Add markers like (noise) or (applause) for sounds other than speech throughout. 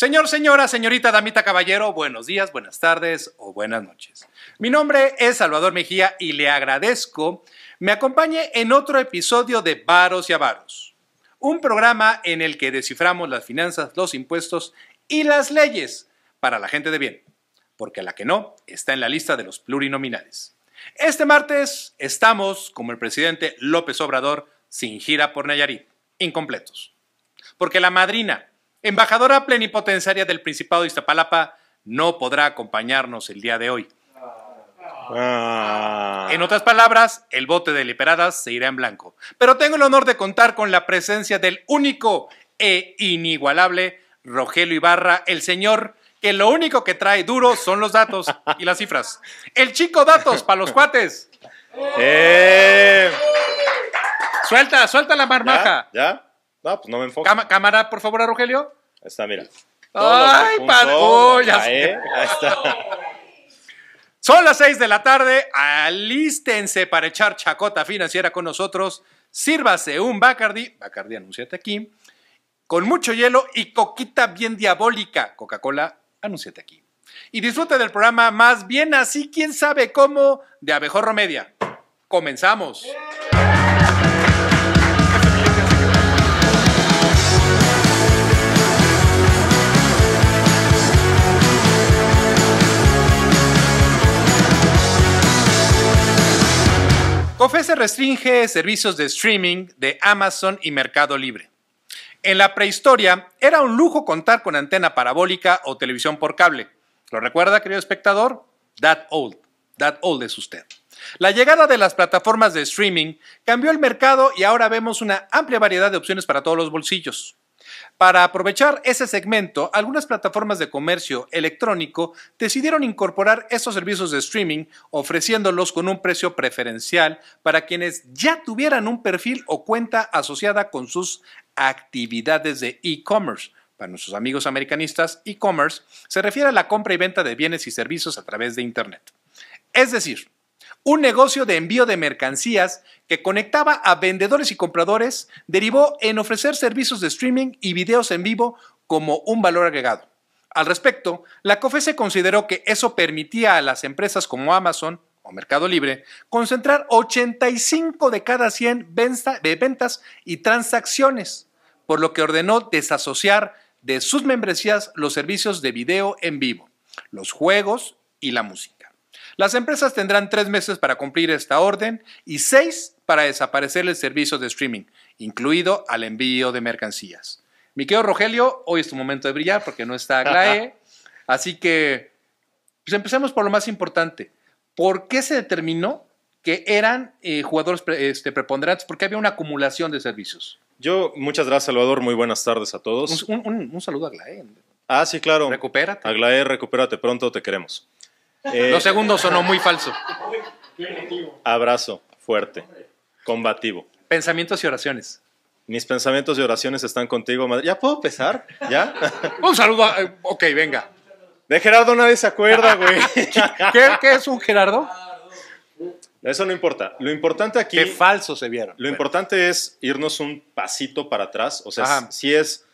Señor, señora, señorita, damita, caballero, buenos días, buenas tardes o buenas noches. Mi nombre es Salvador Mejía y le agradezco me acompañe en otro episodio de Varos y Avaros, un programa en el que desciframos las finanzas, los impuestos y las leyes para la gente de bien, porque la que no está en la lista de los plurinominales. Este martes estamos, como el presidente López Obrador, sin gira por Nayarit, incompletos, porque la madrina embajadora plenipotenciaria del Principado de Iztapalapa, no podrá acompañarnos el día de hoy. Ah. En otras palabras, el bote de liberadas se irá en blanco. Pero tengo el honor de contar con la presencia del único e inigualable Rogelio Ibarra, el señor que lo único que trae duro son los datos y las cifras. El chico datos para los cuates. Eh. Suelta, suelta la marmaja. ¿Ya? No, pues no me enfoco. cámara, por favor, a Rogelio. Ahí está, mira. Ay, Oh, ya eh, está. Son las seis de la tarde. Alístense para echar chacota financiera con nosotros. Sírvase un Bacardi. Bacardi, anúnciate aquí. Con mucho hielo y coquita bien diabólica. Coca-Cola, anúnciate aquí. Y disfrute del programa más bien así, quién sabe cómo, de Abejorro Media. Comenzamos. se restringe servicios de streaming de Amazon y Mercado Libre. En la prehistoria era un lujo contar con antena parabólica o televisión por cable. ¿Lo recuerda, querido espectador? That old, that old es usted. La llegada de las plataformas de streaming cambió el mercado y ahora vemos una amplia variedad de opciones para todos los bolsillos. Para aprovechar ese segmento, algunas plataformas de comercio electrónico decidieron incorporar estos servicios de streaming ofreciéndolos con un precio preferencial para quienes ya tuvieran un perfil o cuenta asociada con sus actividades de e-commerce. Para nuestros amigos americanistas, e-commerce se refiere a la compra y venta de bienes y servicios a través de Internet. Es decir, un negocio de envío de mercancías que conectaba a vendedores y compradores, derivó en ofrecer servicios de streaming y videos en vivo como un valor agregado. Al respecto, la COFE consideró que eso permitía a las empresas como Amazon o Mercado Libre concentrar 85 de cada 100 ventas y transacciones, por lo que ordenó desasociar de sus membresías los servicios de video en vivo, los juegos y la música. Las empresas tendrán tres meses para cumplir esta orden y seis para desaparecer el servicio de streaming, incluido al envío de mercancías. Mi Rogelio, hoy es tu momento de brillar porque no está Glae. (laughs) Así que, pues empecemos por lo más importante. ¿Por qué se determinó que eran eh, jugadores este, preponderantes? ¿Por preponderantes? Porque había una acumulación de servicios. Yo, muchas gracias, Salvador. Muy buenas tardes a todos. Un, saludo a Glae. Ah, sí, claro. Recupérate. Glae recupérate pronto, te queremos. Los eh, segundos sonó muy falso. Abrazo fuerte, combativo. Pensamientos y oraciones. Mis pensamientos y oraciones están contigo, ¿Ya puedo pesar? ¿Ya? (laughs) Un saludo. Eh, ok, venga. De Gerardo nadie se acuerda, güey. (laughs) ¿Qué, es un Gerardo? Eso no importa. Lo importante aquí. Qué falso se vieron. Lo pues. importante es irnos un pasito para atrás. O sea, sí es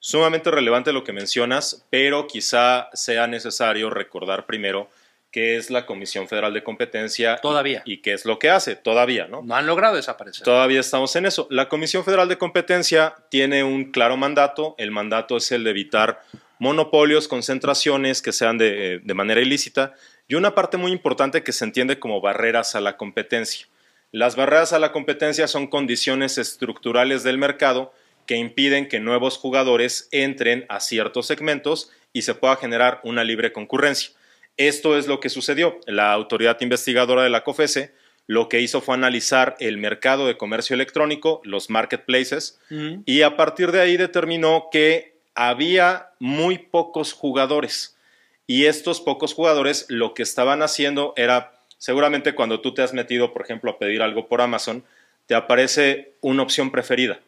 sumamente relevante lo que mencionas, pero quizá sea necesario recordar primero qué es la Comisión Federal de Competencia. Y, qué es lo que hace, todavía, ¿no? No han logrado desaparecer. Todavía estamos en eso. La Comisión Federal de Competencia tiene un claro mandato. El mandato es el de evitar monopolios, concentraciones que sean de manera ilícita y una parte muy importante que se entiende como barreras a la competencia. Las barreras a la competencia son condiciones estructurales del mercado que impiden que nuevos jugadores entren a ciertos segmentos y se pueda generar una libre concurrencia. Esto es lo que sucedió. La autoridad investigadora de la COFESE lo que hizo fue analizar el mercado de comercio electrónico, los marketplaces, y a partir de ahí determinó que había muy pocos jugadores. Y estos pocos jugadores lo que estaban haciendo era, seguramente cuando tú te has metido, por ejemplo, a pedir algo por Amazon, te aparece una opción preferida.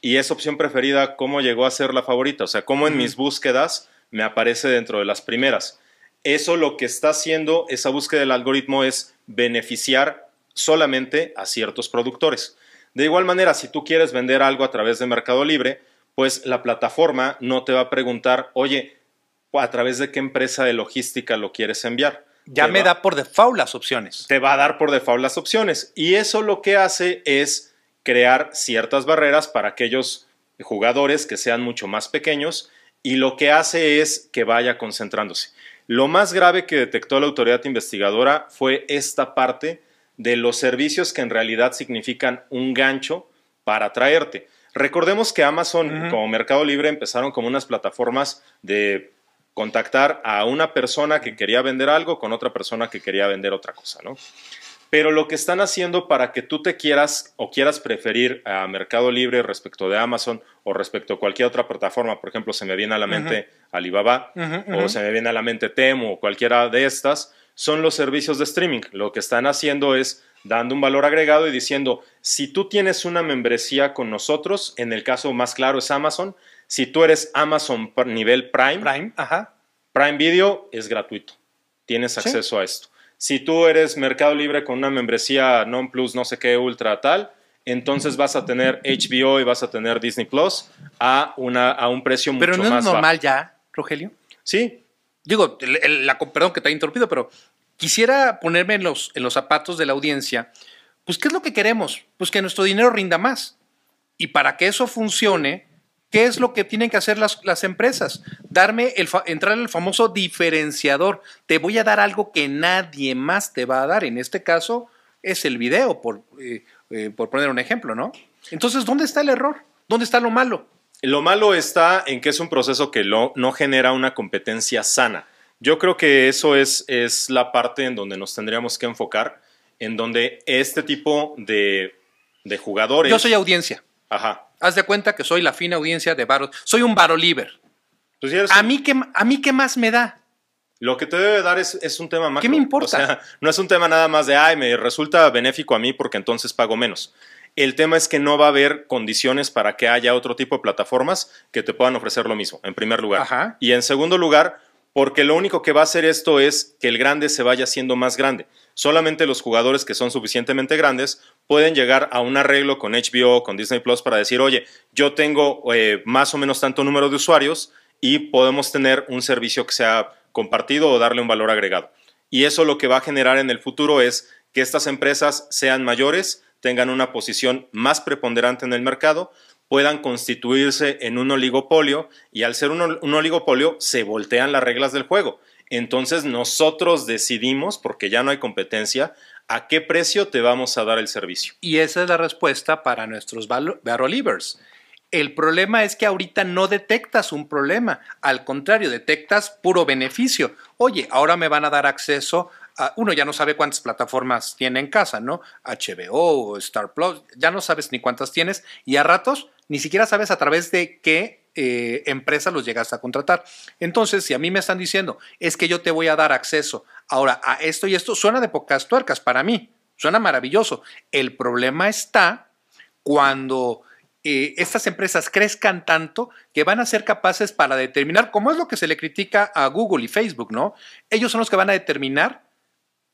Y esa opción preferida, ¿cómo llegó a ser la favorita? O sea, ¿cómo en mis búsquedas me aparece dentro de las primeras? Eso lo que está haciendo esa búsqueda del algoritmo es beneficiar solamente a ciertos productores. De igual manera, si tú quieres vender algo a través de Mercado Libre, pues la plataforma no te va a preguntar, oye, a través de qué empresa de logística lo quieres enviar. Ya me da por default las opciones. Te va a dar por default las opciones. Y eso lo que hace es crear ciertas barreras para aquellos jugadores que sean mucho más pequeños y lo que hace es que vaya concentrándose. Lo más grave que detectó la autoridad investigadora fue esta parte de los servicios que en realidad significan un gancho para atraerte. Recordemos que Amazon como Mercado Libre empezaron como unas plataformas de contactar a una persona que quería vender algo con otra persona que quería vender otra cosa, ¿no? Pero lo que están haciendo para que tú te quieras o quieras preferir a Mercado Libre respecto de Amazon o respecto a cualquier otra plataforma, por ejemplo, se me viene a la mente Alibaba o se me viene a la mente Temu o cualquiera de estas, son los servicios de streaming. Lo que están haciendo es dando un valor agregado y diciendo, si tú tienes una membresía con nosotros, en el caso más claro es Amazon, si tú eres Amazon nivel Prime, Prime, Video es gratuito, tienes acceso a esto si tú eres Mercado Libre con una membresía non plus, no sé qué, ultra tal, entonces vas a tener HBO y vas a tener Disney Plus a, una, a un precio mucho más Pero no es normal ya, Rogelio. Sí. Digo, la, perdón que te haya interrumpido, pero quisiera ponerme en los, en los zapatos de la audiencia. Pues, ¿qué es lo que queremos? Pues que nuestro dinero rinda más. Y para que eso funcione, ¿Qué es lo que tienen que hacer las, empresas? Darme el entrar en el famoso diferenciador. Te voy a dar algo que nadie más te va a dar. En este caso es el video, por, eh, eh, por poner un ejemplo, ¿no? Entonces, ¿dónde está el error? ¿Dónde está lo malo? Lo malo está en que es un proceso que no genera una competencia sana. Yo creo que eso es, es la parte en donde nos tendríamos que enfocar, en donde este tipo de, de jugadores... Yo soy audiencia. Ajá. Haz de cuenta que soy la fina audiencia de Baro. Soy un Baroliver. Pues a, mí ¿A mí qué más me da? Lo que te debe dar es, un tema más. ¿Qué me importa? no es un tema nada más de, ay, me resulta benéfico a mí porque entonces pago menos. El tema es que no va a haber condiciones para que haya otro tipo de plataformas que te puedan ofrecer lo mismo, en primer lugar. Y en segundo lugar, porque lo único que va a hacer esto es que el grande se vaya siendo más grande. Solamente los jugadores que son suficientemente grandes pueden llegar a un arreglo con HBO, con Disney Plus, para decir, oye, yo tengo eh, más o menos tanto número de usuarios y podemos tener un servicio que sea compartido o darle un valor agregado. Y eso lo que va a generar en el futuro es que estas empresas sean mayores, tengan una posición más preponderante en el mercado, puedan constituirse en un oligopolio y al ser un, oligopolio se voltean las reglas del juego. Entonces nosotros decidimos, porque ya no hay competencia, a qué precio te vamos a dar el servicio. Y esa es la respuesta para nuestros barrel El problema es que ahorita no detectas un problema, al contrario, detectas puro beneficio. Oye, ahora me van a dar acceso a, uno ya no sabe cuántas plataformas tiene en casa, ¿no? HBO, Star Plus, ya no sabes ni cuántas tienes y a ratos ni siquiera sabes a través de qué eh, empresa los llegas a contratar. Entonces, si a mí me están diciendo, es que yo te voy a dar acceso ahora a esto y esto, suena de pocas tuercas para mí, suena maravilloso. El problema está cuando eh, estas empresas crezcan tanto que van a ser capaces para determinar, como es lo que se le critica a Google y Facebook, ¿no? Ellos son los que van a determinar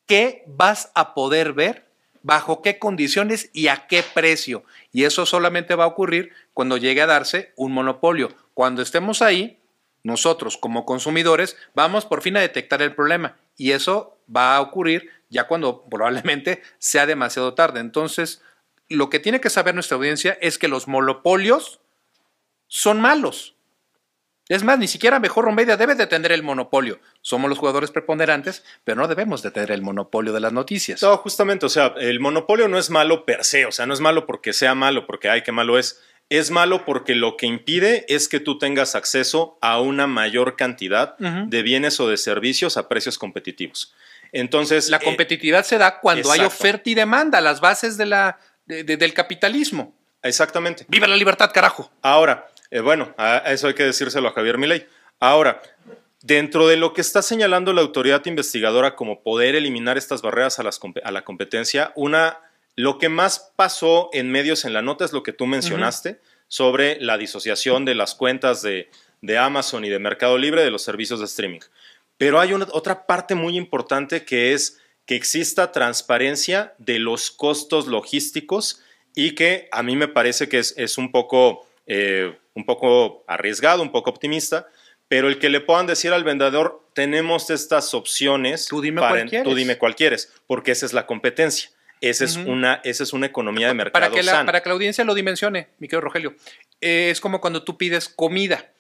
qué vas a poder ver bajo qué condiciones y a qué precio. Y eso solamente va a ocurrir cuando llegue a darse un monopolio. Cuando estemos ahí, nosotros como consumidores vamos por fin a detectar el problema y eso va a ocurrir ya cuando (laughs) probablemente sea demasiado tarde. Entonces, lo que tiene que saber nuestra audiencia es que los monopolios son malos. Es más, ni siquiera Mejor Media debe de tener el monopolio. Somos los jugadores preponderantes, pero no debemos de tener el monopolio de las noticias. No, justamente, o sea, el monopolio no es malo per se, o sea, no es malo porque sea malo, porque ay, qué malo es. Es malo porque lo que impide es que tú tengas acceso a una mayor cantidad de bienes o de servicios a precios competitivos. Entonces. La eh, competitividad se da cuando hay oferta y demanda, las bases de la, del capitalismo. Exactamente. ¡Viva la libertad, carajo! Ahora, eh, bueno, a, eso hay que decírselo a Javier Milei. Ahora, Dentro de lo que está señalando la autoridad investigadora como poder eliminar estas barreras a, la competencia, una, lo que más pasó en medios en la nota es lo que tú mencionaste sobre la disociación de las cuentas de, Amazon y de Mercado Libre de los servicios de streaming. Pero hay una, otra parte muy importante que es que exista transparencia de los costos logísticos y que a mí me parece que es, un poco... Eh, un poco arriesgado, un poco optimista, pero el que le puedan decir al vendedor, tenemos estas opciones, tú dime, para, tú dime cuál quieres, porque esa es la competencia. Esa es, una, esa es una economía de mercado. Para que, la, para la audiencia lo dimensione, mi querido Rogelio, eh, es como cuando tú pides comida.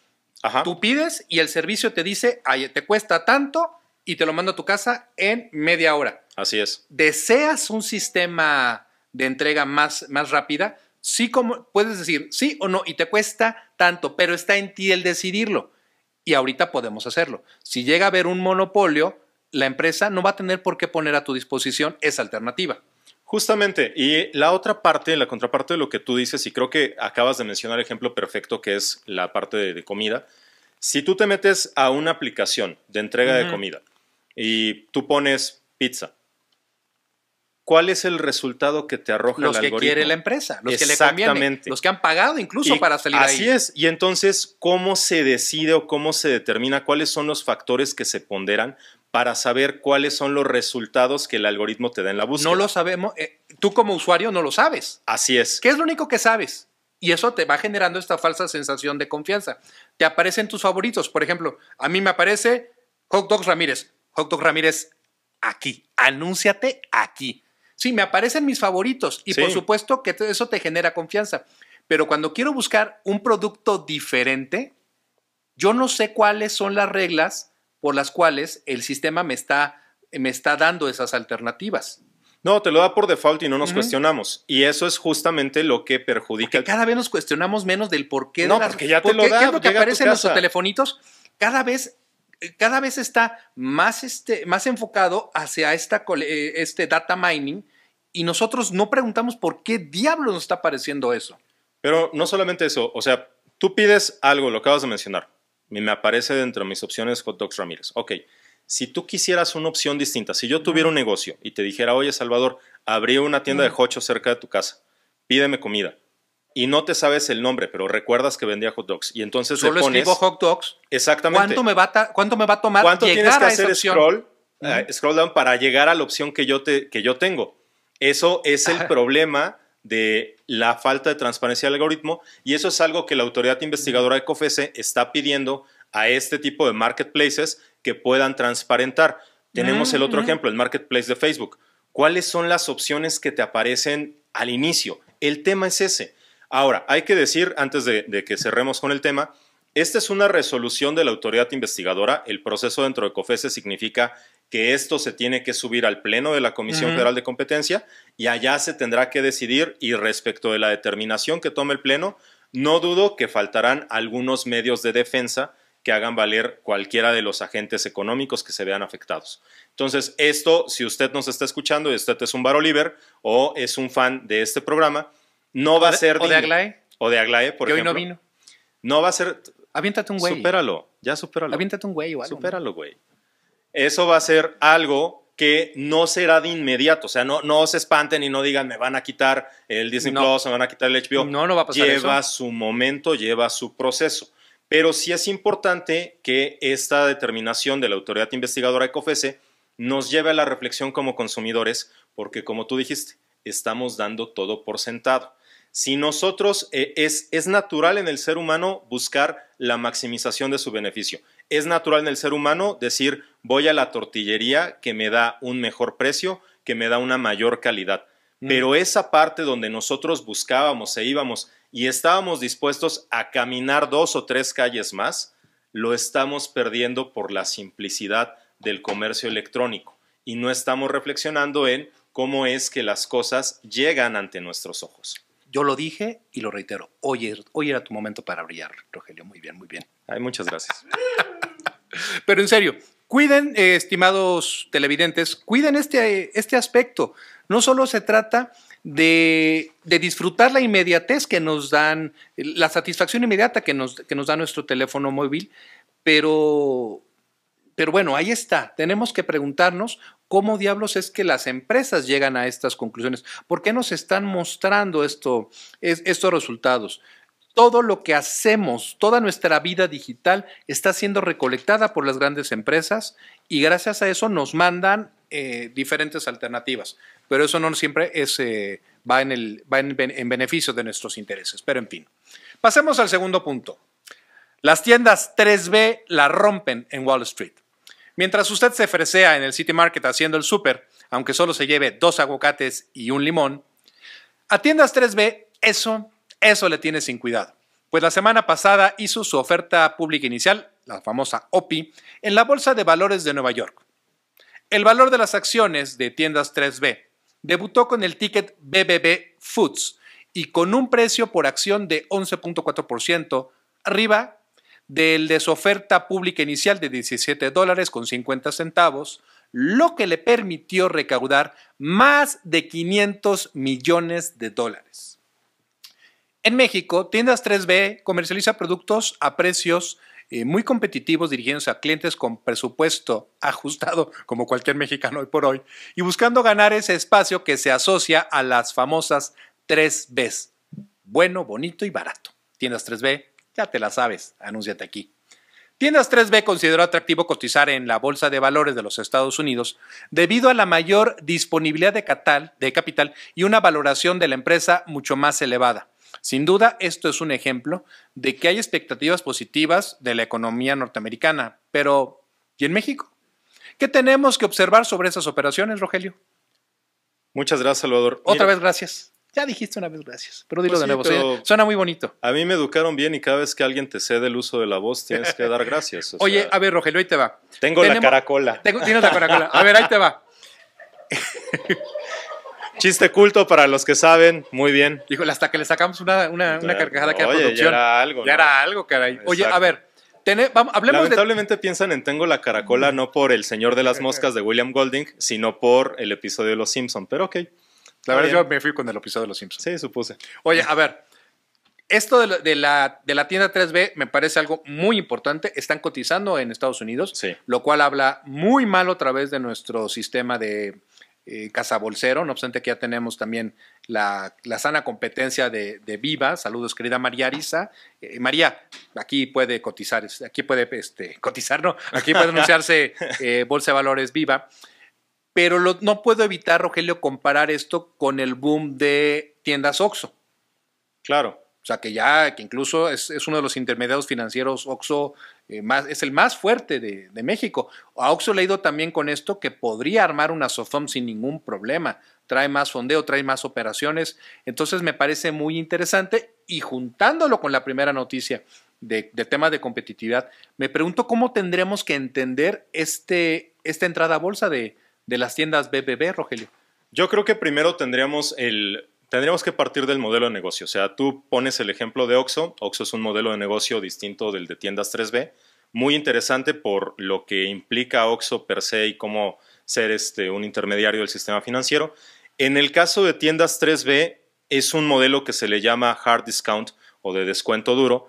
Ajá. Tú pides y el servicio te dice, te cuesta tanto y te lo mando a tu casa en media hora. Así es. ¿Deseas un sistema de entrega más, más rápida? sí como, puedes decir sí o no y te cuesta tanto, pero está en ti el decidirlo. Y ahorita podemos hacerlo. Si llega a haber un monopolio, la empresa no va a tener por qué poner a tu disposición esa alternativa. Justamente, y la otra parte, la contraparte de lo que tú dices, y creo que acabas de mencionar el ejemplo perfecto que es la parte de, comida, si tú te metes a una aplicación de entrega de comida y tú pones pizza, ¿Cuál es el resultado que te arroja el algoritmo? Los que quiere la empresa, los que le conviene, los que han pagado incluso para salir ahí. Así es. Y entonces, ¿cómo se decide o cómo se determina cuáles son los factores que se ponderan para saber cuáles son los resultados que el algoritmo te da en la búsqueda? No lo sabemos. Eh, tú como usuario no lo sabes. Así es. ¿Qué es lo único que sabes? Y eso te va generando esta falsa sensación de confianza. Te aparecen tus favoritos. Por ejemplo, a mí me aparece Hot Dogs Ramírez. Hot Dogs Ramírez aquí. Anúnciate aquí. Sí, me aparecen mis favoritos y por supuesto que eso te genera confianza. Pero cuando quiero buscar un producto diferente, yo no sé cuáles son las reglas por las cuales el sistema me está, me está dando esas alternativas. No, te lo da por default y no nos cuestionamos. Y eso es justamente lo que perjudica. cada vez nos cuestionamos menos del por qué. No, porque ya te lo da. ¿qué es que aparece en nuestros telefonitos? Cada vez, cada vez está más, este, más enfocado hacia esta, eh, este data mining y nosotros no preguntamos por qué diablos nos está apareciendo eso. Pero no solamente eso, o sea, tú pides algo, lo acabas de mencionar, me aparece dentro de mis opciones Hot Dogs Ramírez. Ok, si tú quisieras una opción distinta, si yo tuviera un negocio y te dijera, oye Salvador, abrí una tienda de hocho cerca de tu casa, pídeme comida. Y no te sabes el nombre, pero recuerdas que vendía hot dogs. Y entonces Solo hot dogs. Exactamente. ¿Cuánto me va a, tomar ¿Cuánto tienes que hacer scroll, eh, scroll down para llegar a la opción que yo, que yo tengo? Eso es el problema de la falta de transparencia del algoritmo y eso es algo que la autoridad investigadora de COFESE está pidiendo a este tipo de marketplaces que puedan transparentar. Tenemos el otro mm. ejemplo, el marketplace de Facebook. ¿Cuáles son las opciones que te aparecen al inicio? El tema es ese. Ahora, hay que decir, antes de, que cerremos con el tema, esta es una resolución de la autoridad investigadora. El proceso dentro de COFESE significa que esto se tiene que subir al Pleno de la Comisión Federal de Competencia y allá se tendrá que decidir y respecto de la determinación que tome el Pleno, no dudo que faltarán algunos medios de defensa que hagan valer cualquiera de los agentes económicos que se vean afectados. Entonces, esto, si usted nos está escuchando y usted es un bar Oliver o es un fan de este programa, no va a ser... O de Aglae. O de Aglae, por ejemplo. no vino. No va a ser... Aviéntate un güey. Supéralo, ya supéralo. Aviéntate un güey algo. Supéralo, güey eso va a ser algo que no será de inmediato. O sea, no, no se espanten y no digan, me van a quitar el Disney Plus, me van a quitar el HBO. No, no va a pasar Lleva su momento, lleva su proceso. Pero sí es importante que esta determinación de la autoridad investigadora ECOFESE nos lleve a la reflexión como consumidores, porque como tú dijiste, estamos dando todo por sentado. Si nosotros eh, es natural en el ser humano buscar la maximización de su beneficio es natural en el ser humano decir voy a la tortillería que me da un mejor precio, que me da una mayor calidad. Mm. Pero esa parte donde nosotros buscábamos e íbamos y estábamos dispuestos a caminar dos o tres calles más, lo estamos perdiendo por la simplicidad del comercio electrónico y no estamos reflexionando en cómo es que las cosas llegan ante nuestros ojos. Yo lo dije y lo reitero, hoy, hoy era tu momento para brillar, Rogelio. Muy bien, muy bien. Ay, muchas gracias. (laughs) Pero en serio, cuiden, eh, estimados televidentes, cuiden este, este, aspecto. No solo se trata de, disfrutar la inmediatez que nos dan, la satisfacción inmediata que nos, que nos da nuestro teléfono móvil, pero, pero bueno, ahí está. Tenemos que preguntarnos cómo diablos es que las empresas llegan a estas conclusiones. ¿Por qué nos están mostrando esto, estos resultados? todo lo que hacemos, toda nuestra vida digital está siendo recolectada por las grandes empresas y gracias a eso nos mandan eh, diferentes alternativas. Pero eso no siempre es, eh, va, en, el, en, beneficio de nuestros intereses. Pero en fin, pasemos al segundo punto. Las tiendas 3B la rompen en Wall Street. Mientras usted se fresea en el City Market haciendo el súper, aunque solo se lleve dos aguacates y un limón, a tiendas 3B eso eso le tiene sin cuidado. Pues la semana pasada hizo su oferta pública inicial, la famosa OPI, en la Bolsa de Valores de Nueva York. El valor de las acciones de tiendas 3B debutó con el ticket BBB Foods y con un precio por acción de 11.4% arriba del de su oferta pública inicial de 17 dólares con 50 centavos, lo que le permitió recaudar más de 500 millones de dólares. En México, Tiendas 3B comercializa productos a precios eh, muy competitivos dirigiéndose a clientes con presupuesto (laughs) ajustado, como cualquier mexicano hoy por hoy, y buscando ganar ese espacio que se asocia a las famosas 3Bs. Bueno, bonito y barato. Tiendas 3B, ya te la sabes, anúnciate aquí. Tiendas 3B consideró atractivo cotizar en la Bolsa de Valores de los Estados Unidos debido a la mayor disponibilidad de capital y una valoración de la empresa mucho más elevada. Sin duda, esto es un ejemplo de que hay expectativas positivas de la economía norteamericana, pero ¿y en México? ¿Qué tenemos que observar sobre esas operaciones, Rogelio? Muchas gracias, Salvador. Otra vez gracias. Ya dijiste una vez gracias, pero dilo pues de nuevo. suena muy bonito. A mí me educaron bien y cada vez que alguien te cede el uso de la voz tienes que dar gracias. Oye, a ver, Rogelio, ahí te va. Tengo la caracola. tienes la caracola. A ver, ahí te va. (laughs) Chiste culto para los que saben, muy bien. hasta que le sacamos una, una, una carcajada que producción. Ya era algo. Ya era algo, caray. Oye, a ver. hablemos vamos, Lamentablemente piensan en Tengo la caracola no por El Señor de las Moscas de William Golding, sino por el episodio de Los Simpson, pero ok. La verdad, yo me fui con el episodio de Los Simpsons. Sí, supuse. Oye, a ver, esto de la, de, la, tienda 3B me parece algo muy importante. Están cotizando en Estados Unidos, lo cual habla muy mal otra vez de nuestro sistema de, eh, Casa Bolsero, no obstante que ya tenemos también la, sana competencia de, Viva. Saludos, querida María Arisa. Eh, María, aquí puede cotizar, aquí puede este, (laughs) cotizar, no, aquí puede anunciarse (laughs) eh, Bolsa de Valores Viva. Pero no puedo evitar, Rogelio, comparar esto con el boom de tiendas Oxxo. Claro. O sea, que ya, que incluso es, uno de los intermediarios financieros OXO, eh, es el más fuerte de, de, México. A OXO le ha ido también con esto que podría armar una SOFOM sin ningún problema. Trae más fondeo, trae más operaciones. Entonces me parece muy interesante y juntándolo con la primera noticia de, tema de competitividad, me pregunto cómo tendremos que entender este, esta entrada a bolsa de, de las tiendas BBB, Rogelio. Yo creo que primero tendríamos el, tendríamos que partir del modelo de negocio. O sea, tú pones el ejemplo de Oxo. Oxo es un modelo de negocio distinto del de tiendas 3B. Muy interesante por lo que implica Oxo per se y cómo ser este, un intermediario del sistema financiero. En el caso de tiendas 3B, es un modelo que se le llama hard discount o de descuento duro.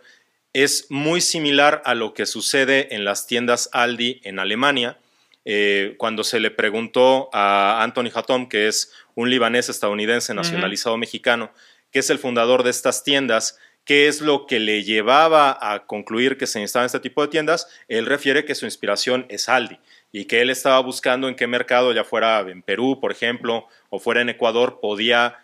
Es muy similar a lo que sucede en las tiendas Aldi en Alemania, eh, cuando se le preguntó a Anthony Hatom, que es un libanés estadounidense nacionalizado mexicano, que es el fundador de estas tiendas, qué es lo que le llevaba a concluir que se instalaban este tipo de tiendas, él refiere que su inspiración es Aldi y que él estaba buscando en qué mercado, ya fuera en Perú, por ejemplo, o fuera en Ecuador, podía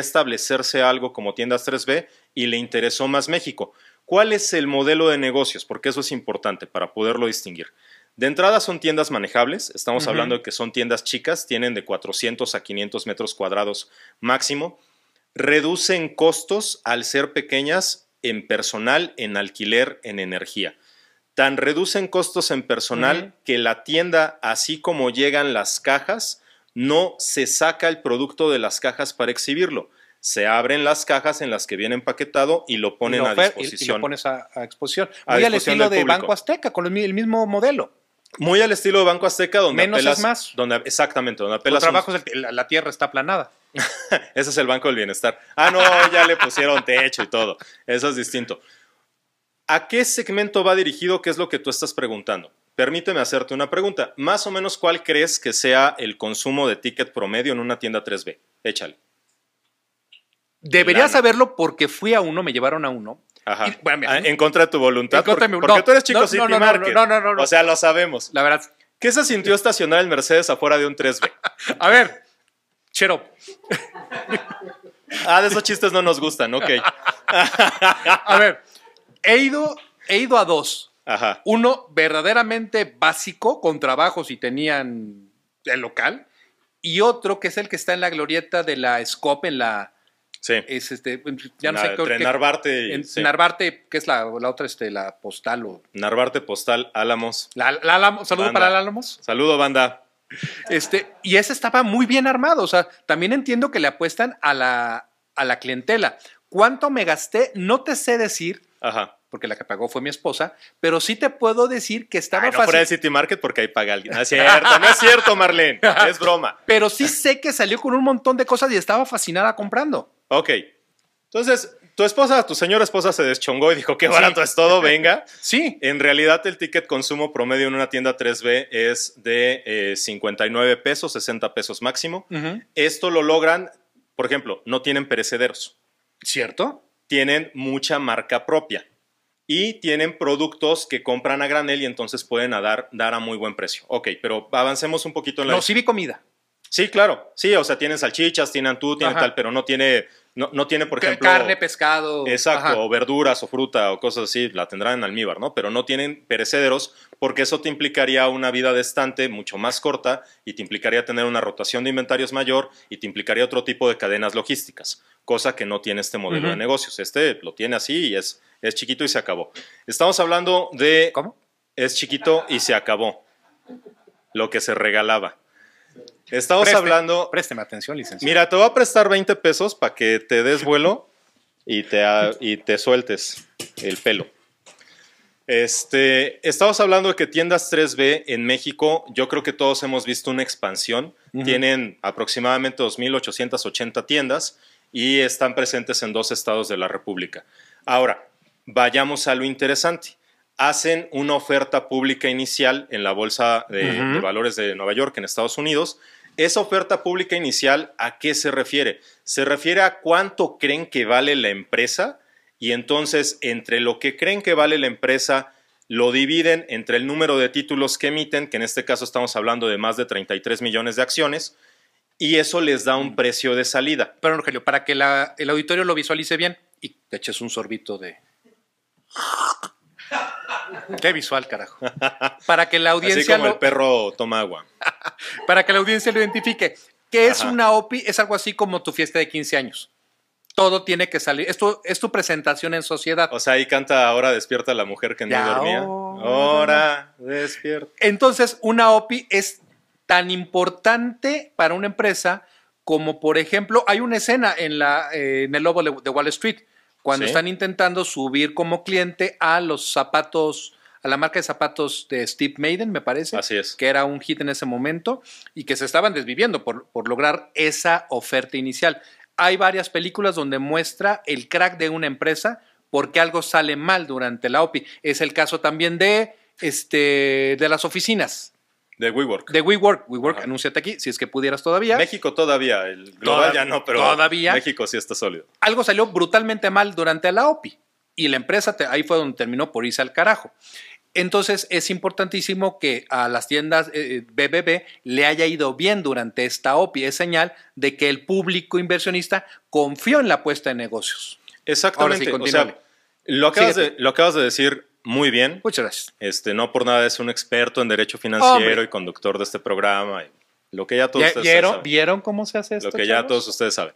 establecerse algo como tiendas 3B y le interesó más México. ¿Cuál es el modelo de negocios? Porque eso es importante para poderlo distinguir. De entrada son tiendas manejables, estamos hablando de que son tiendas chicas, tienen de 400 a 500 metros cuadrados máximo, reducen costos al ser pequeñas en personal, en alquiler, en energía. Tan reducen costos en personal que la tienda, así como llegan las cajas, no se saca el producto de las cajas para exhibirlo se abren las cajas en las que viene empaquetado y lo ponen a disposición. Y, lo pones a, exposición. al estilo de Banco Azteca, con el mismo modelo. Muy al estilo de Banco Azteca, donde Menos es más. Donde, exactamente, donde apelas. trabajos, la tierra está aplanada. (laughs) Ese es el Banco del Bienestar. Ah, no, ya le pusieron techo y todo. Eso es distinto. ¿A qué segmento va dirigido? ¿Qué es lo que tú estás preguntando? Permíteme hacerte una pregunta. Más o menos, ¿cuál crees que sea el consumo de ticket promedio en una tienda 3B? Échale. Debería saberlo porque fui a uno, me llevaron a uno Ah, en contra de tu voluntad. porque, tú eres chico no, City no, O sea, lo sabemos. La verdad. ¿Qué se sintió estacionar el Mercedes afuera de un 3B? (laughs) A ver, chero. ah, de esos chistes no nos gustan, ok. (laughs) a ver, he ido, he ido a dos. Ajá. Uno verdaderamente básico, con trabajos y tenían el local, y otro que es el que está en la glorieta de la Scope, en la Sí. Este, ya no sé entre qué, Narvarte que es la, la, otra, este, la postal o. Narvarte Postal Álamos. La, la el saludo para Álamos. Saludo, banda. Este, y ese estaba muy bien armado. O sea, también entiendo que le apuestan a la, a la clientela. ¿Cuánto me gasté? No te sé decir. Ajá porque la que pagó fue mi esposa, pero sí te puedo decir que estaba fascinada. no fuera de City Market porque ahí paga alguien. es cierto, no es cierto, Marlene, es broma. (laughs) Pero sí sé que salió con un montón de cosas y estaba fascinada comprando. Ok. Entonces, tu esposa, tu señora esposa se deschongó y dijo, que barato es todo, venga. (laughs) sí. En realidad el ticket consumo promedio en una tienda 3B es de 59 eh, pesos, 60 pesos máximo. Esto lo logran, por ejemplo, no tienen perecederos. ¿Cierto? Tienen mucha marca propia y tienen productos que compran a granel y entonces pueden dar, a muy buen precio. Ok, pero avancemos un poquito en la... No, sí comida. Sí, claro. Sí, o sea, tienen salchichas, tienen tú, tienen tal, pero no tiene no, no tiene, por ejemplo. Carne, pescado. Exacto, o verduras o fruta o cosas así, la tendrán en almíbar, ¿no? Pero no tienen perecederos porque eso te implicaría una vida de estante mucho más corta y te implicaría tener una rotación de inventarios mayor y te implicaría otro tipo de cadenas logísticas, cosa que no tiene este modelo de negocios. Este lo tiene así y es, es chiquito y se acabó. Estamos hablando de. ¿Cómo? Es chiquito y se acabó lo que se regalaba. Estamos hablando. Présteme atención, licenciado. Mira, te voy a prestar 20 pesos para que te des vuelo y, te, y te sueltes el pelo. Este, estamos hablando de que tiendas 3B en México, yo creo que todos hemos visto una expansión. Tienen aproximadamente 2.880 tiendas y están presentes en dos estados de la República. Ahora, vayamos a lo interesante. Hacen una oferta pública inicial en la Bolsa de Valores de Nueva York, en Estados Unidos, esa oferta pública inicial, ¿a qué se refiere? Se refiere a cuánto creen que vale la empresa y entonces entre lo que creen que vale la empresa lo dividen entre el número de títulos que emiten, que en este caso estamos hablando de más de 33 millones de acciones, y eso les da un mm. precio de salida. Pero, Rogelio, para que el auditorio lo visualice bien y te eches un sorbito de... Qué visual, carajo. Para que la audiencia. Así como el perro toma agua. (laughs) Para que la audiencia lo identifique. ¿Qué es una OPI? Es algo así como tu fiesta de 15 años. Todo tiene que salir. Esto es tu presentación en sociedad. O sea, ahí canta Ahora despierta la mujer que no dormía. Oh. Ahora despierta. Entonces, una OPI es tan importante para una empresa como, por ejemplo, hay una escena en, la, eh, en el Lobo de Wall Street cuando están intentando subir como cliente a los zapatos, a la marca de zapatos de Steve Maiden, me parece. Así es. Que era un hit en ese momento y que se estaban desviviendo por, por lograr esa oferta inicial. Hay varias películas donde muestra el crack de una empresa porque algo sale mal durante la OPI. Es el caso también de, este, de las oficinas. De WeWork. De WeWork. WeWork, Ajá. anúnciate aquí, si es que pudieras todavía. México todavía, el global ya no, pero todavía. México sí está sólido. Algo salió brutalmente mal durante la OPI y la empresa ahí fue donde terminó por irse al carajo. Entonces es importantísimo que a las tiendas BBB eh, eh, le haya ido bien durante esta OPI. Es señal de que el público inversionista confió en la apuesta de negocios. Exactamente. Ahora sí, o lo, lo acabas de decir muy bien. Muchas gracias. Este, no por nada es un experto en derecho financiero y conductor de este programa. Lo que ya todos ustedes vieron, saben. ¿Vieron cómo se hace esto? Lo que ya todos ustedes saben.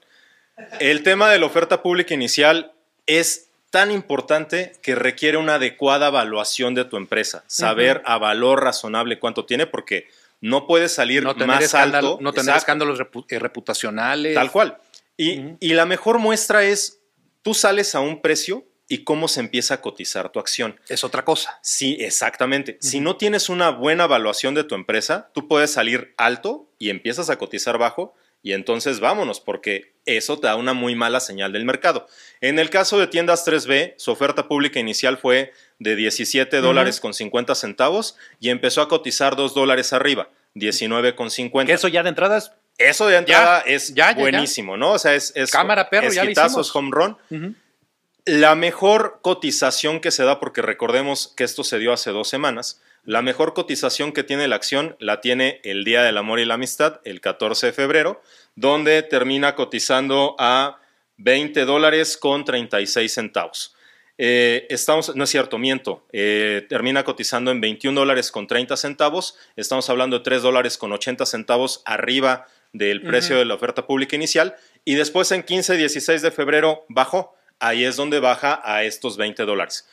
El tema de la oferta pública inicial es tan importante que requiere una adecuada evaluación de tu empresa. Saber a valor razonable cuánto tiene, porque no puedes salir más alto. No tener escándalos eh, reputacionales. Tal cual. Y, y la mejor muestra es, tú sales a un precio y cómo se empieza a cotizar tu acción. Es otra cosa. Sí, exactamente. Si no tienes una buena evaluación de tu empresa, tú puedes salir alto y empiezas a cotizar bajo y entonces vámonos, porque eso te da una muy mala señal del mercado. En el caso de tiendas 3B, su oferta pública inicial fue de 17 dólares con 50 centavos y empezó a cotizar 2 dólares arriba, 19 con 50. Eso ya de entradas eso de entrada es buenísimo, ¿no? O sea, es, cámara perro, es home run. La mejor cotización que se da, porque recordemos que esto se dio hace dos semanas, la mejor cotización que tiene la acción la tiene el Día del Amor y la Amistad, el 14 de febrero, donde termina cotizando a 20 dólares con 36 centavos. Eh, estamos, no es cierto, miento, eh, termina cotizando en 21 dólares con 30 centavos, estamos hablando de 3 dólares con 80 centavos arriba del precio de la oferta pública inicial y después en 15, 16 de febrero bajó ahí es donde baja a estos 20 dólares.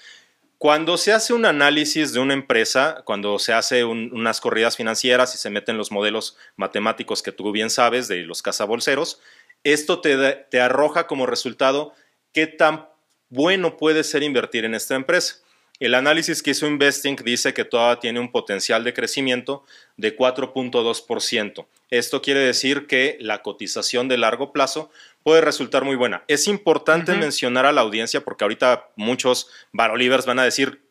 Cuando se hace un análisis de una empresa, cuando se hace unas corridas financieras y se meten los modelos matemáticos que tú bien sabes de los cazabolseros, esto te, te arroja como resultado qué tan bueno puede ser invertir en esta empresa. El análisis que hizo Investing dice que todavía tiene un potencial de crecimiento de 4.2%. Esto quiere decir que la cotización de largo plazo puede resultar muy buena. Es importante mencionar a la audiencia porque ahorita muchos barolivers van a decir,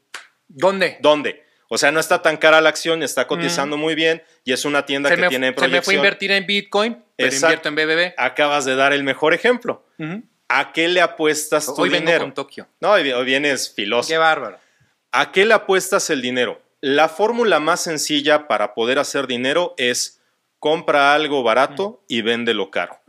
¿dónde? ¿Dónde? O sea, no está tan cara la acción, está cotizando mm. muy bien y es una tienda que tiene proyección. Se me fue a invertir en Bitcoin, pero invierto en BBB. Acabas de dar el mejor ejemplo. ¿A qué le apuestas tu dinero? Tokio. No, hoy vienes filoso. Qué bárbaro. ¿A qué le apuestas el dinero? La fórmula más sencilla para poder hacer dinero es compra algo barato y véndelo caro.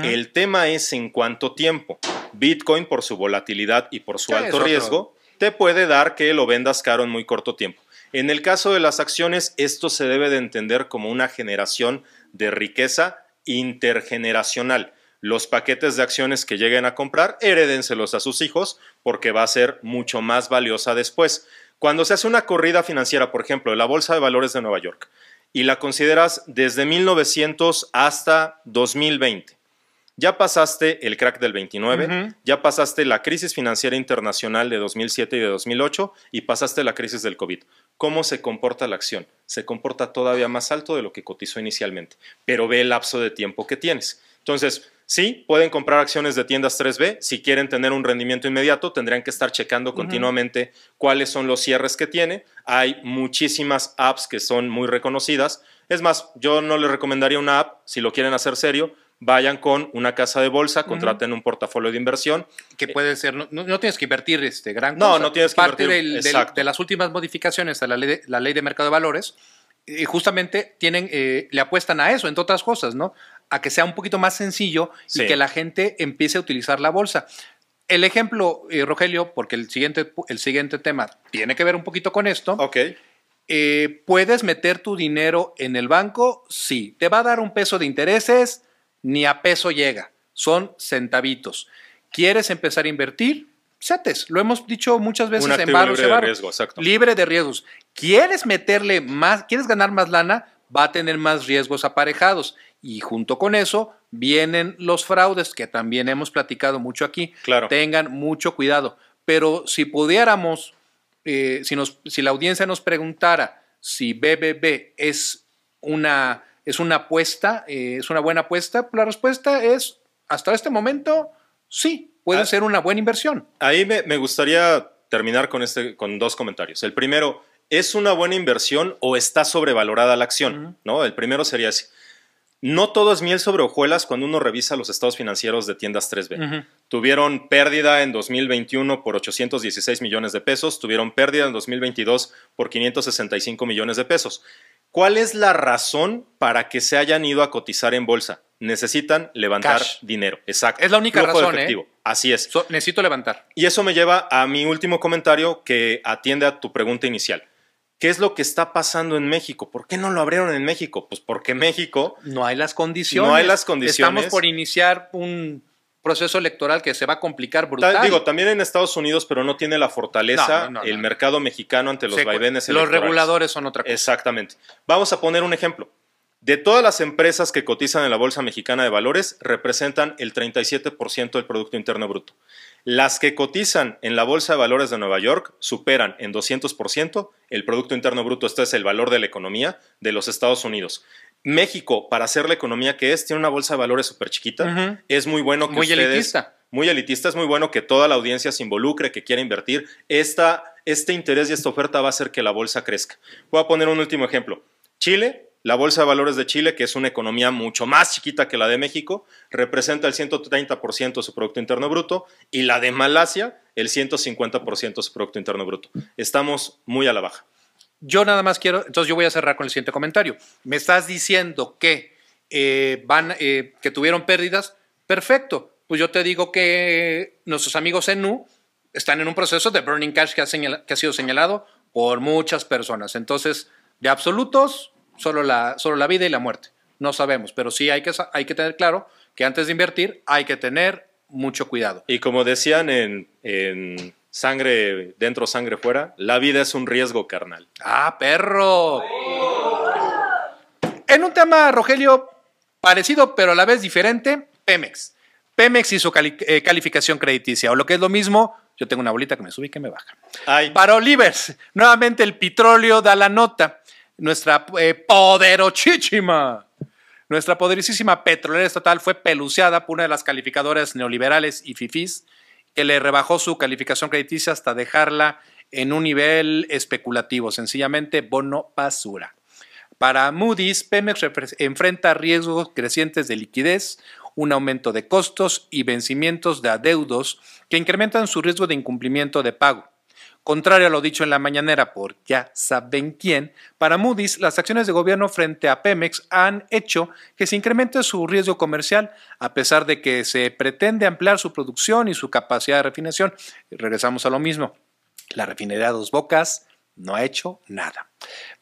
El tema es en cuánto tiempo. Bitcoin, por su volatilidad y por su alto riesgo, te puede dar que lo vendas caro en muy corto tiempo. En el caso de las acciones, esto se debe de entender como una generación de riqueza intergeneracional. Los paquetes de acciones que lleguen a comprar, herédenselos a sus hijos porque va a ser mucho más valiosa después. Cuando se hace una corrida financiera, por ejemplo, de la Bolsa de Valores de Nueva York, y la consideras desde 1900 hasta 2020, ya pasaste el crack del 29, ya pasaste la crisis financiera internacional de 2007 y de 2008 y pasaste la crisis del COVID. ¿Cómo se comporta la acción? Se comporta todavía más alto de lo que cotizó inicialmente, pero ve el lapso de tiempo que tienes. Entonces, Sí, pueden comprar acciones de tiendas 3B. Si quieren tener un rendimiento inmediato, tendrían que estar checando continuamente cuáles son los cierres que tiene. Hay muchísimas apps que son muy reconocidas. Es más, yo no les recomendaría una app, si lo quieren hacer serio, vayan con una casa de bolsa, contraten un portafolio de inversión. Que eh, puede ser, no, tienes que invertir este gran No, no tienes que Parte invertir. de las últimas modificaciones a la ley de, la ley de mercado de valores, y eh, justamente tienen, eh, le apuestan a eso, entre otras cosas, ¿no? a que sea un poquito más sencillo y que la gente empiece a utilizar la bolsa. El ejemplo, eh, Rogelio, porque el siguiente, el siguiente tema tiene que ver un poquito con esto. Ok. Eh, ¿Puedes meter tu dinero en el banco? Sí. ¿Te va a dar un peso de intereses? Ni a peso llega. Son centavitos. ¿Quieres empezar a invertir? SETES. Lo hemos dicho muchas veces en Libre de exacto. Libre de riesgos. ¿Quieres meterle más, quieres ganar más lana? Va a tener más riesgos aparejados. Y junto con eso vienen los fraudes, que también hemos platicado mucho aquí. Claro. Tengan mucho cuidado. Pero si pudiéramos, eh, si, nos, si la audiencia nos preguntara si BBB es una, es una apuesta, eh, es una buena apuesta, pues la respuesta es, hasta este momento, sí, puede ah. ser una buena inversión. Ahí me, gustaría terminar con, este, con dos comentarios. El primero, ¿es una buena inversión o está sobrevalorada la acción? ¿No? El primero sería así no todo es miel sobre hojuelas cuando uno revisa los estados financieros de tiendas 3B. Tuvieron pérdida en 2021 por 816 millones de pesos, tuvieron pérdida en 2022 por 565 millones de pesos. ¿Cuál es la razón para que se hayan ido a cotizar en bolsa? Necesitan levantar dinero. Exacto. Es la única razón. ¿eh? Así es. necesito levantar. Y eso me lleva a mi último comentario que atiende a tu pregunta inicial. ¿Qué es lo que está pasando en México? ¿Por qué no lo abrieron en México? Pues porque México... No hay las condiciones. No hay las condiciones. Estamos por iniciar un proceso electoral que se va a complicar brutal. Digo, también en Estados Unidos, pero no tiene la fortaleza el mercado mexicano ante los vaivenes pues, vaivenes Los reguladores son otra cosa. Exactamente. Vamos a poner un ejemplo. De todas las empresas que cotizan en la Bolsa Mexicana de Valores, representan el 37% del Producto Interno Bruto. Las que cotizan en la Bolsa de Valores de Nueva York superan en 200% el Producto Interno Bruto, este es el valor de la economía de los Estados Unidos. México, para ser la economía que es, tiene una bolsa de valores súper chiquita. Es muy bueno que muy Elitista. Muy elitista. Es muy bueno que toda la audiencia se involucre, que quiera invertir. Esta, este interés y esta oferta va a hacer que la bolsa crezca. Voy a poner un último ejemplo. Chile la Bolsa de Valores de Chile, que es una economía mucho más chiquita que la de México, representa el 130% de su Producto Interno Bruto y la de Malasia el 150% de su Producto Interno Bruto. Estamos muy a la baja. Yo nada más quiero, entonces yo voy a cerrar con el siguiente comentario. Me estás diciendo que, eh, van, eh, que tuvieron pérdidas. Perfecto. Pues yo te digo que nuestros amigos en Nu están en un proceso de burning cash que ha sido señalado por muchas personas. Entonces, de absolutos, solo la, solo la vida y la muerte. No sabemos, pero sí hay que, hay que tener claro que antes de invertir hay que tener mucho cuidado. Y como decían en, Sangre dentro, sangre fuera, la vida es un riesgo carnal. Ah, perro. En un tema, Rogelio, parecido pero a la vez diferente, Pemex. Pemex y su eh, calificación crediticia, o lo que es lo mismo, yo tengo una bolita que me sube y que me baja. Para Oliver, nuevamente el petróleo da la nota nuestra eh, Nuestra poderosísima petrolera estatal fue peluciada por una de las calificadoras neoliberales y fifís, que le rebajó su calificación crediticia hasta dejarla en un nivel especulativo, sencillamente bono basura. Para Moody's, Pemex enfrenta riesgos crecientes de liquidez, un aumento de costos y vencimientos de adeudos que incrementan su riesgo de incumplimiento de pago. Contrario a lo dicho en la mañanera por ya saben quién, para Moody's las acciones de gobierno frente a Pemex han hecho que se incremente su riesgo comercial, a pesar de que se pretende ampliar su producción y su capacidad de refinación. Regresamos a lo mismo. La refinería Dos Bocas no ha hecho nada.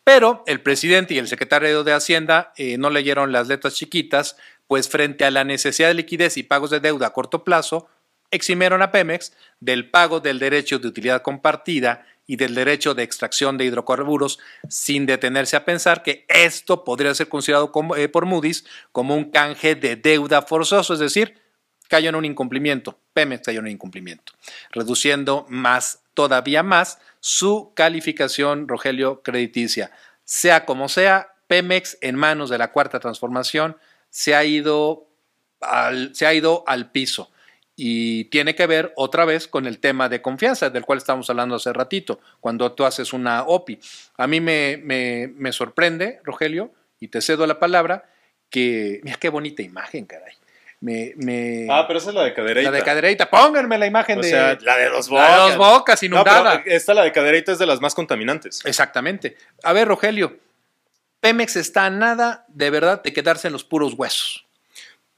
Pero el presidente y el secretario de Hacienda eh, no leyeron las letras chiquitas, pues frente a la necesidad de liquidez y pagos de deuda a corto plazo, eximieron a Pemex del pago del derecho de utilidad compartida y del derecho de extracción de hidrocarburos sin detenerse a pensar que esto podría ser considerado eh, por Moody's como un canje de deuda forzoso, es decir, cayó en un incumplimiento, Pemex cayó en un incumplimiento, reduciendo más, todavía más, su calificación, Rogelio, crediticia. Sea como sea, Pemex en manos de la cuarta transformación ha se ha ido al piso y tiene que ver otra vez con el tema de confianza del cual estábamos hablando hace ratito, cuando tú haces una OPI. A mí me, me, sorprende, Rogelio, y te cedo la palabra, que, mira qué bonita imagen, caray. Me, Ah, pero esa es la de cadereita. La de cadereita, pónganme la imagen de. la de los bocas. La de dos bocas inundada. esta, la de cadereita, es de las más contaminantes. Exactamente. A ver, Rogelio, Pemex está a nada de verdad de quedarse en los puros huesos.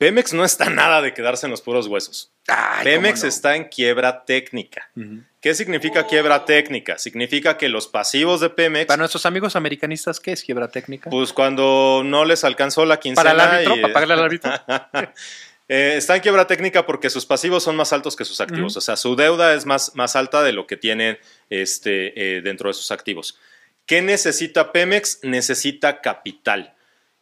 Pemex no está nada de quedarse en los puros huesos. Pemex está en quiebra técnica. ¿Qué significa quiebra oh. técnica? Significa que los pasivos de Pemex. Para nuestros amigos americanistas, ¿qué es quiebra técnica? Pues cuando no les alcanzó la quincena. Para el árbitro, (laughs) para pagarle al árbitro. (laughs) Eh, está en quiebra técnica porque sus pasivos son más altos que sus activos. O sea, su deuda es más, alta de lo que tienen este, eh, dentro de sus activos. ¿Qué necesita Pemex? Necesita capital.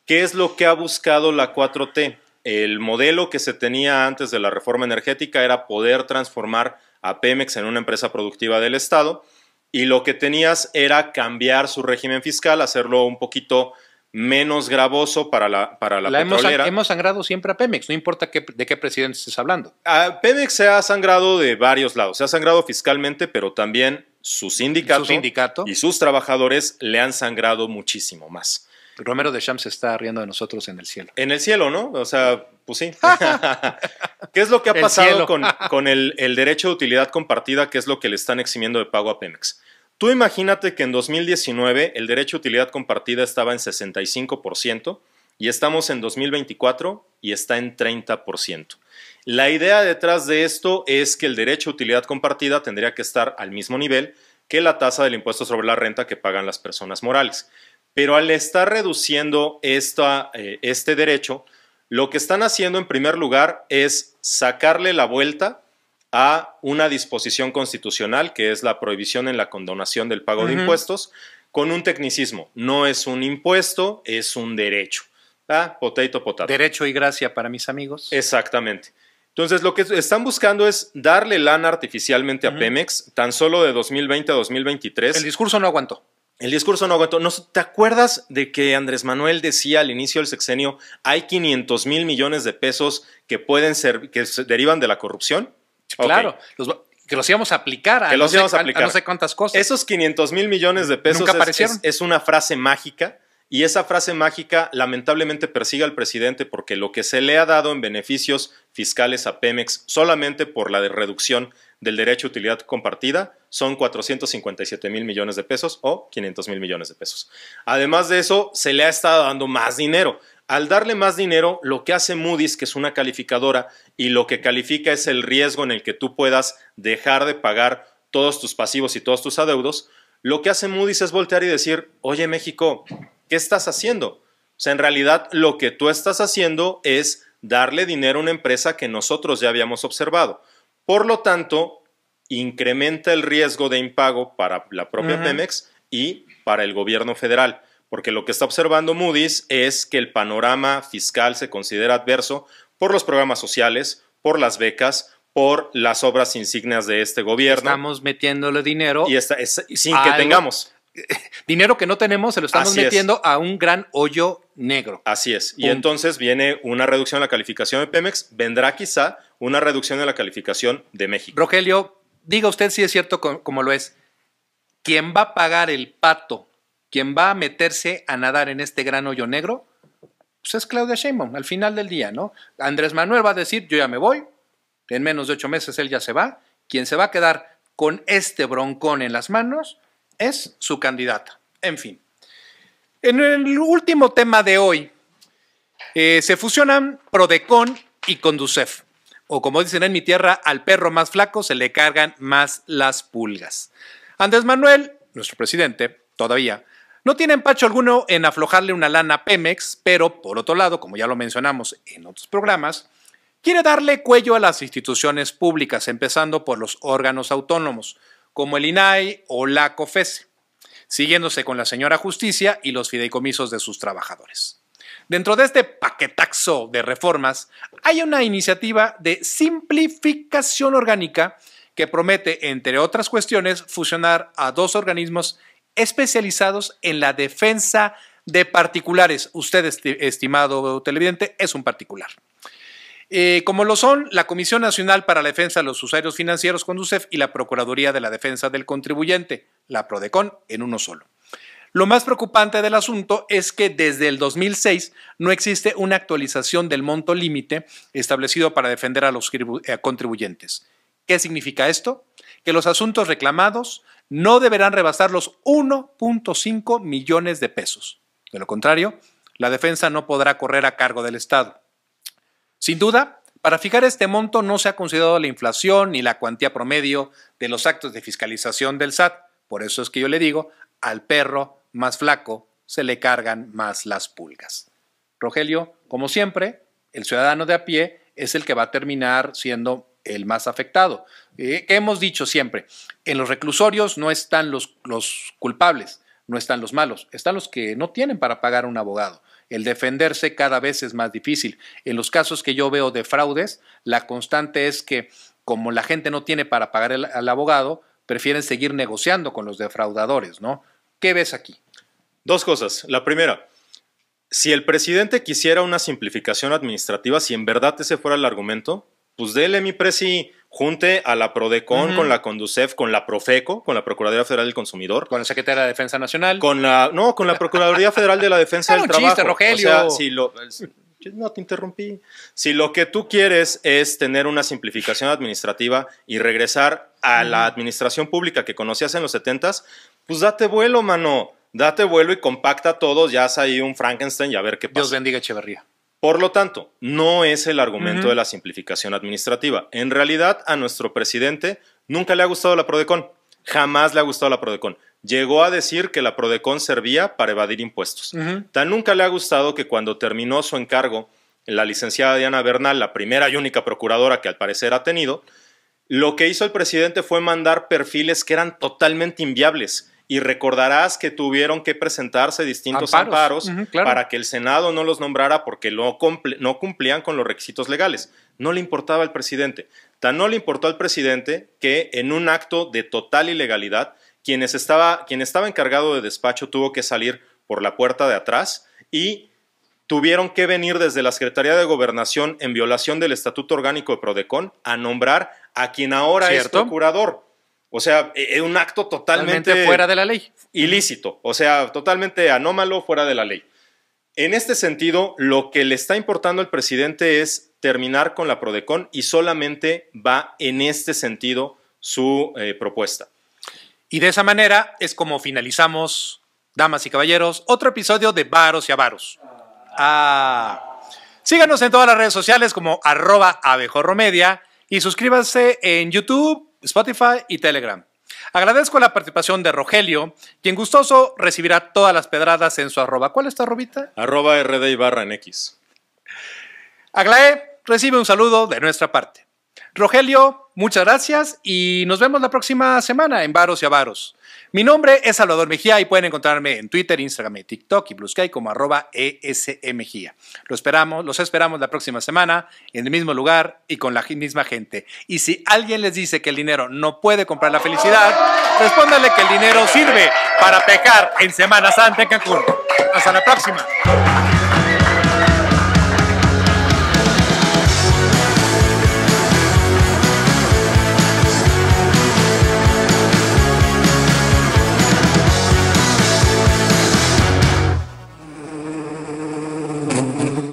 ¿Qué es lo que ha buscado la 4T? el modelo que se tenía antes de la reforma energética era poder transformar a Pemex en una empresa productiva del Estado y lo que tenías era cambiar su régimen fiscal, hacerlo un poquito menos gravoso para la, para Hemos, sangrado siempre a Pemex, no importa de qué presidente estés hablando. A Pemex se ha sangrado de varios lados, se ha sangrado fiscalmente, pero también su sindicato. y sus trabajadores le han sangrado muchísimo más. Romero de se está riendo de nosotros en el cielo. En el cielo, ¿no? O sea, pues sí. (laughs) (laughs) ¿Qué es lo que ha pasado con, el, derecho de utilidad compartida, que es lo que le están eximiendo de pago a Pemex? Tú imagínate que en 2019 el derecho de utilidad compartida estaba en 65% y estamos en 2024 y está en 30%. La idea detrás de esto es que el derecho de utilidad compartida tendría que estar al mismo nivel que la tasa del impuesto sobre la renta que pagan las personas morales. Pero al estar reduciendo eh, este derecho, lo que están haciendo en primer lugar es sacarle la vuelta a una disposición constitucional, que es la prohibición en la condonación del pago de impuestos, con un tecnicismo. No es un impuesto, es un derecho. Ah, potato, potato. Derecho y gracia para mis amigos. Exactamente. Entonces, lo que están buscando es darle lana artificialmente a Pemex, tan solo de 2020 a 2023. El discurso no aguantó. El discurso no aguantó. ¿Te acuerdas de que Andrés Manuel decía al inicio del sexenio, hay 500 mil millones de pesos que pueden ser, que derivan de la corrupción? Claro, que los íbamos a aplicar, a, no sé, cuántas cosas. Esos 500 mil millones de pesos Es, es una frase mágica. Y esa frase mágica lamentablemente persigue al presidente porque lo que se le ha dado en beneficios fiscales a Pemex solamente por la reducción del derecho a utilidad compartida son 457 mil millones de pesos o 500 mil millones de pesos. Además de eso, se le ha estado dando más dinero. Al darle más dinero, lo que hace Moody's, que es una calificadora, y lo que califica es el riesgo en el que tú puedas dejar de pagar todos tus pasivos y todos tus adeudos, lo que hace Moody's es voltear y decir, oye México, ¿qué estás haciendo? O sea, en realidad lo que tú estás haciendo es darle dinero a una empresa que nosotros ya habíamos observado. Por lo tanto, incrementa el riesgo de impago para la propia Pemex y para el gobierno federal, porque lo que está observando Moody's es que el panorama fiscal se considera adverso por los programas sociales, por las becas, por las obras insignias de este gobierno. Estamos metiéndole dinero. Y sin que tengamos. (laughs) dinero que no tenemos se lo estamos metiendo a un gran hoyo negro. Así es. Y entonces viene una reducción en la calificación de Pemex, vendrá quizá una reducción en la calificación de México. Rogelio, diga usted si es cierto como lo es. quién va a pagar el pato, quién va a meterse a nadar en este gran hoyo negro, pues es Claudia Sheinbaum al final del día, ¿no? Andrés Manuel va a decir, yo ya me voy, en menos de ocho meses él ya se va. Quien se va a quedar con este broncón en las manos es su candidata. En fin. En el último tema de hoy, eh, se fusionan Prodecon y Conducef. O como dicen en mi tierra, al perro más flaco se le cargan más las pulgas. Andrés Manuel, nuestro presidente, todavía, no tiene empacho alguno en aflojarle una lana a Pemex, pero por otro lado, como ya lo mencionamos en otros programas, quiere darle cuello a las instituciones públicas, empezando por los órganos autónomos, como el INAI o la COFESE, siguiéndose con la señora Justicia y los fideicomisos de sus trabajadores. Dentro de este paquetaxo de reformas, hay una iniciativa de simplificación orgánica que promete, entre otras cuestiones, fusionar a dos organismos especializados en la defensa de particulares. Usted, estimado televidente, es un particular. Eh, como lo son la Comisión Nacional para la Defensa de los Usuarios Financieros, CONDUCEF, y la Procuraduría de la Defensa del Contribuyente, la PRODECON, en uno solo. Lo más preocupante del asunto es que desde el 2006 no existe una actualización del monto límite establecido para defender a los eh, contribuyentes. ¿Qué significa esto? Que los asuntos reclamados no deberán rebasar los 1.5 millones de pesos. De lo contrario, la defensa no podrá correr a cargo del Estado. Sin duda, para fijar este monto no se ha considerado la inflación ni la cuantía promedio de los actos de fiscalización del SAT. Por eso es que yo le digo, al perro más flaco se le cargan más las pulgas. Rogelio, como siempre, el ciudadano de a pie es el que va a terminar siendo el más afectado. Eh, hemos dicho siempre, en los reclusorios no están los, culpables, no están los malos, están los que no tienen para pagar un abogado. El defenderse cada vez es más difícil. En los casos que yo veo de fraudes, la constante es que como la gente no tiene para pagar al abogado, prefieren seguir negociando con los defraudadores, ¿no? ¿Qué ves aquí? Dos cosas. La primera, si el presidente quisiera una simplificación administrativa, si en verdad ese fuera el argumento, pues dele mi presi junte a la Prodecon con la Conducef, con la Profeco, con la Procuraduría Federal del Consumidor, con la Secretaría de Defensa Nacional, con la no, con la Procuraduría Federal de la (laughs) Defensa del un Chiste, Rogelio. si lo, no te interrumpí. Si lo que tú quieres es tener una simplificación administrativa y regresar a la administración pública que conocías en los 70 pues date vuelo, mano. Date vuelo y compacta todos, ya has ahí un Frankenstein y a ver qué pasa. Dios bendiga Echeverría. Por lo tanto, no es el argumento de la simplificación administrativa. En realidad, a nuestro presidente nunca le ha gustado la Prodecon. Jamás le ha gustado la Prodecon. Llegó a decir que la Prodecon servía para evadir impuestos. Tan nunca le ha gustado que cuando terminó su encargo, la licenciada Diana Bernal, la primera y única procuradora que al parecer ha tenido, lo que hizo el presidente fue mandar perfiles que eran totalmente inviables y recordarás que tuvieron que presentarse distintos amparos, para que el Senado no los nombrara porque no, cumplían con los requisitos legales. No le importaba al presidente. Tan no le importó al presidente que en un acto de total ilegalidad, quienes estaba, quien estaba encargado de despacho tuvo que salir por la puerta de atrás y tuvieron que venir desde la Secretaría de Gobernación en violación del Estatuto Orgánico de Prodecon a nombrar a quien ahora es procurador. O sea, es e, un acto totalmente, fuera de la ley. Ilícito, o sea, totalmente anómalo, fuera de la ley. En este sentido, lo que le está importando al presidente es terminar con la Prodecon y solamente va en este sentido su eh, propuesta. Y de esa manera es como finalizamos, damas y caballeros, otro episodio de Varos y Avaros. Ah, síganos en todas las redes sociales como arroba abejorromedia y suscríbanse en YouTube, Spotify y Telegram. Agradezco la participación de Rogelio, quien gustoso recibirá todas las pedradas en su arroba. ¿Cuál es tu arrobita? Arroba RD barra en X. Aglaé recibe un saludo de nuestra parte. Rogelio, muchas gracias y nos vemos la próxima semana en Varos y Avaros. Mi nombre es Salvador Mejía y pueden encontrarme en Twitter, Instagram TikTok y Blue Sky como arroba e Mejía. Lo esperamos, los esperamos la próxima semana en el mismo lugar y con la misma gente. Y si alguien les dice que el dinero no puede comprar la felicidad, respóndale que el dinero sirve para pecar en Semana Santa en Cancún. Hasta la próxima.